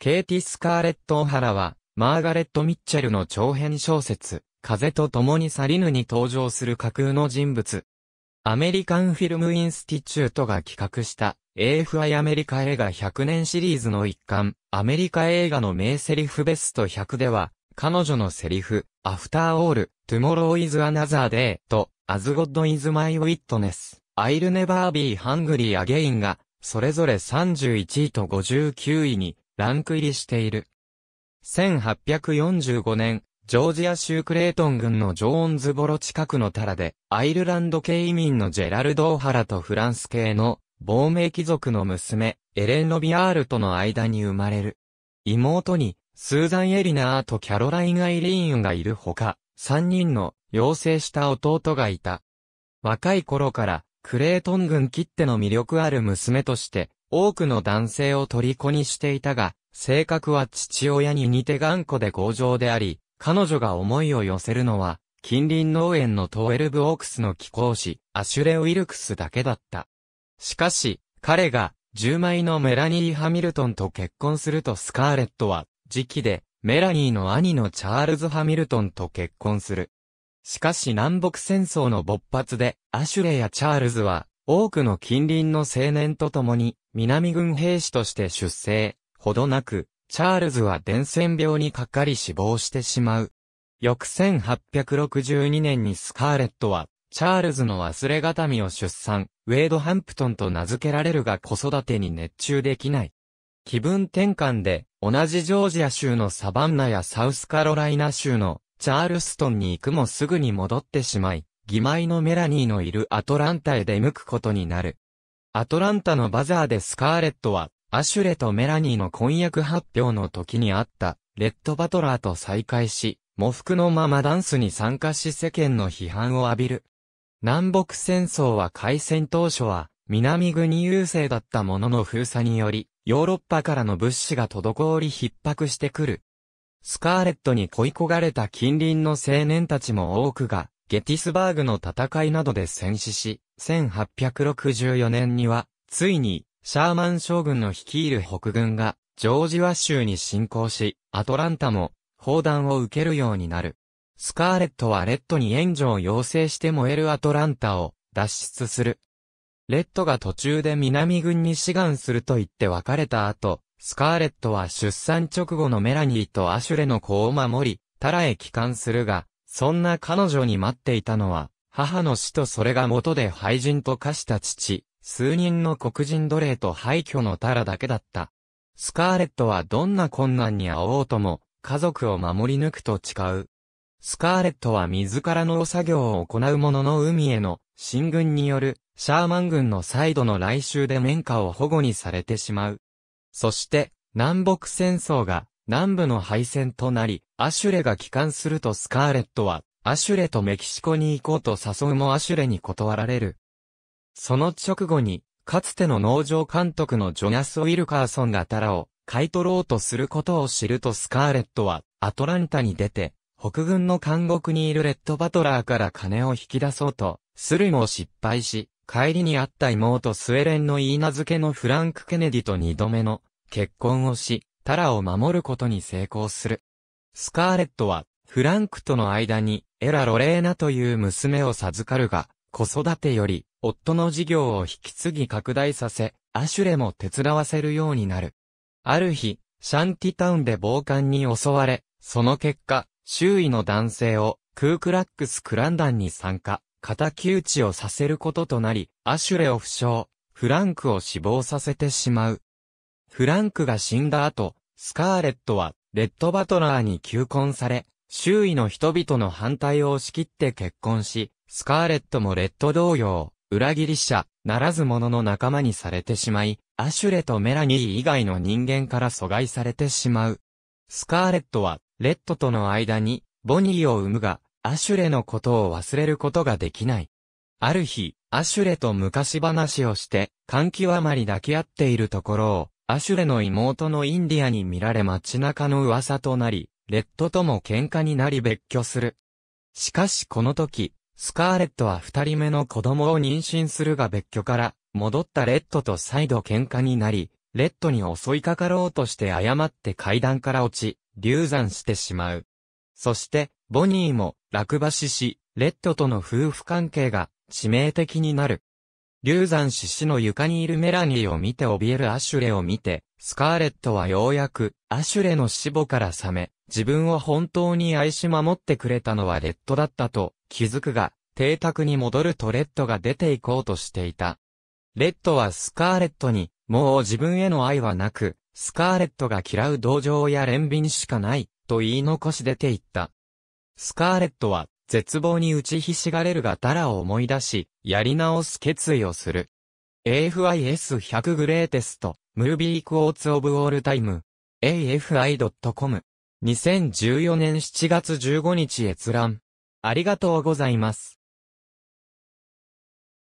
ケイティ・スカーレット・オハラは、マーガレット・ミッチェルの長編小説、風と共に去りぬに登場する架空の人物。アメリカンフィルム・インスティチュートが企画した AFI アメリカ映画100年シリーズの一環、アメリカ映画の名セリフベスト100では、彼女のセリフ、アフターオール、Tomorrow is another day と、As God is my witness, I'll never be hungry again が、それぞれ31位と59位にランク入りしている。1845年、ジョージア州クレートン郡のジョーンズボロ近くのタラで、アイルランド系移民のジェラルド・オハラとフランス系の亡命貴族の娘、エレン・ロビアールとの間に生まれる。妹に、スーザン・エリナーとキャロライン・アイリーンがいるほか、3人の、養成した弟がいた。若い頃から、クレートン軍切っての魅力ある娘として、多くの男性を虜にしていたが、性格は父親に似て頑固で強情であり、彼女が思いを寄せるのは、近隣農園のトウエルブオークスの貴公子、アシュレ・ウィルクスだけだった。しかし、彼が、十枚のメラニー・ハミルトンと結婚するとスカーレットは、時期で、メラニーの兄のチャールズ・ハミルトンと結婚する。しかし南北戦争の勃発で、アシュレやチャールズは、多くの近隣の青年と共に、南軍兵士として出征、ほどなく、チャールズは伝染病にかかり死亡してしまう。翌1862年にスカーレットは、チャールズの忘れがたみを出産、ウェイド・ハンプトンと名付けられるが子育てに熱中できない。気分転換で、同じジョージア州のサバンナやサウスカロライナ州のチャールストンに行くもすぐに戻ってしまい、義妹のメラニーのいるアトランタへ出向くことになる。アトランタのバザーでスカーレットは、アシュレとメラニーの婚約発表の時にあった、レッドバトラーと再会し、喪服のままダンスに参加し世間の批判を浴びる。南北戦争は開戦当初は、南国優勢だったものの封鎖により、ヨーロッパからの物資が滞り逼迫してくる。スカーレットに恋焦がれた近隣の青年たちも多くが、ゲティスバーグの戦いなどで戦死し、1864年には、ついに、シャーマン将軍の率いる北軍が、ジョージワ州に侵攻し、アトランタも、砲弾を受けるようになる。スカーレットはレッドに援助を要請して燃えるアトランタを脱出する。レッドが途中で南軍に志願すると言って別れた後、スカーレットは出産直後のメラニーとアシュレの子を守り、タラへ帰還するが、そんな彼女に待っていたのは、母の死とそれが元で廃人と化した父、数人の黒人奴隷と廃墟のタラだけだった。スカーレットはどんな困難にあおうとも、家族を守り抜くと誓う。スカーレットは自ら農作業を行う者のの海への進軍によるシャーマン軍の再度の来襲で綿花を保護にされてしまう。そして南北戦争が南部の敗戦となり、アシュレが帰還するとスカーレットは、アシュレとメキシコに行こうと誘うもアシュレに断られる。その直後に、かつての農場監督のジョナス・ウィルカーソンがタラを買い取ろうとすることを知るとスカーレットはアトランタに出て、北軍の監獄にいるレッドバトラーから金を引き出そうと、するも失敗し、帰りにあった妹スウェレンの言い名付けのフランク・ケネディと二度目の結婚をし、タラを守ることに成功する。スカーレットは、フランクとの間に、エラ・ロレーナという娘を授かるが、子育てより、夫の事業を引き継ぎ拡大させ、アシュレも手伝わせるようになる。ある日、シャンティタウンで暴漢に襲われ、その結果、周囲の男性を、クークラックス・クランダンに参加、敵討ちをさせることとなり、アシュレを負傷、フランクを死亡させてしまう。フランクが死んだ後、スカーレットは、レッド・バトラーに求婚され、周囲の人々の反対を押し切って結婚し、スカーレットもレッド同様、裏切り者、ならず者の仲間にされてしまい、アシュレとメラニー以外の人間から阻害されてしまう。スカーレットは、レッドとの間に、ボニーを生むが、アシュレのことを忘れることができない。ある日、アシュレと昔話をして、感あまり抱き合っているところを、アシュレの妹のインディアに見られ街中の噂となり、レッドとも喧嘩になり別居する。しかしこの時、スカーレットは二人目の子供を妊娠するが別居から、戻ったレッドと再度喧嘩になり、レッドに襲いかかろうとして誤って階段から落ち、流産してしまう。そして、ボニーも落馬死し、レッドとの夫婦関係が致命的になる。流産死死の床にいるメラニーを見て怯えるアシュレを見て、スカーレットはようやく、アシュレの死母から覚め、自分を本当に愛し守ってくれたのはレッドだったと気づくが、邸宅に戻るとレッドが出て行こうとしていた。レッドはスカーレットに、もう自分への愛はなく、スカーレットが嫌う同情や憐憫しかない、と言い残し出て行った。スカーレットは絶望に打ちひしがれるがタラを思い出し、やり直す決意をする。AFIS100 グレーテスト、ムービークォーツオブオールタイム、AFI.com。2014年7月15日閲覧。ありがとうございます。